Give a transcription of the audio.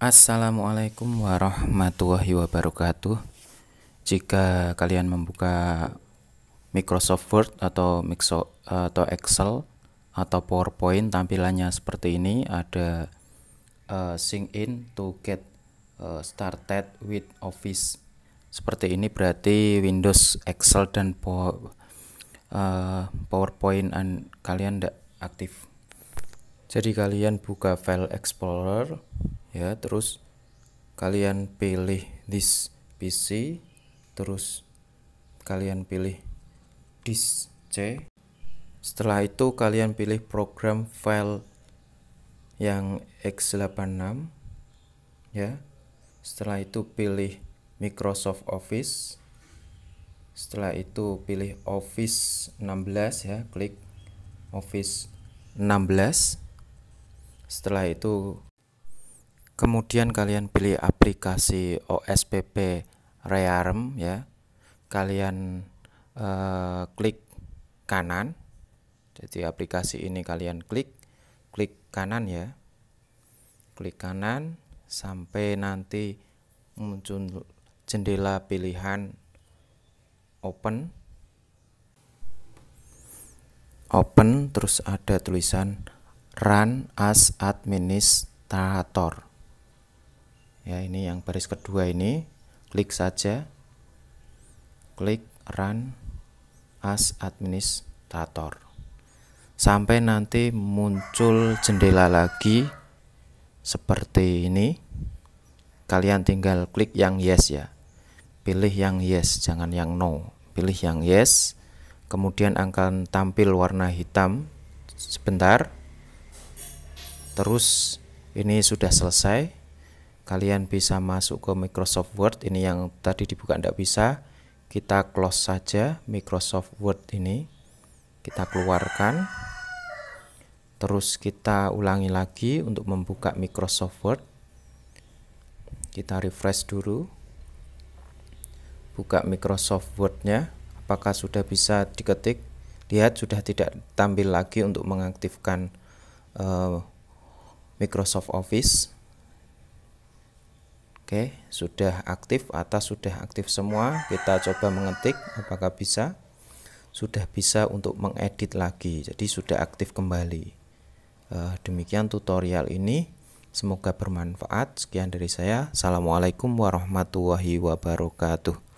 Assalamualaikum warahmatullahi wabarakatuh. Jika kalian membuka Microsoft Word atau Mixo, atau Excel atau PowerPoint tampilannya seperti ini ada uh, eh, sync in to get uh, started with Office. Seperti ini berarti Windows, Excel dan po uh, PowerPoint kalian tidak aktif. Jadi kalian buka file Explorer ya terus kalian pilih this PC terus kalian pilih disk C setelah itu kalian pilih program file yang x86 ya setelah itu pilih Microsoft Office setelah itu pilih Office 16 ya klik Office 16 setelah itu kemudian kalian pilih aplikasi OSPP rearm ya kalian eh, klik kanan jadi aplikasi ini kalian klik klik kanan ya klik kanan sampai nanti muncul jendela pilihan open open terus ada tulisan run as administrator ya ini yang baris kedua ini klik saja klik run as administrator sampai nanti muncul jendela lagi seperti ini kalian tinggal klik yang yes ya pilih yang yes jangan yang no pilih yang yes kemudian akan tampil warna hitam sebentar terus ini sudah selesai kalian bisa masuk ke Microsoft Word ini yang tadi dibuka tidak bisa kita close saja Microsoft Word ini kita keluarkan terus kita ulangi lagi untuk membuka Microsoft Word kita refresh dulu buka Microsoft Word-nya apakah sudah bisa diketik lihat sudah tidak tampil lagi untuk mengaktifkan uh, Microsoft Office Oke, sudah aktif, atas sudah aktif semua. Kita coba mengetik apakah bisa. Sudah bisa untuk mengedit lagi. Jadi sudah aktif kembali. Eh, demikian tutorial ini. Semoga bermanfaat. Sekian dari saya. Assalamualaikum warahmatullahi wabarakatuh.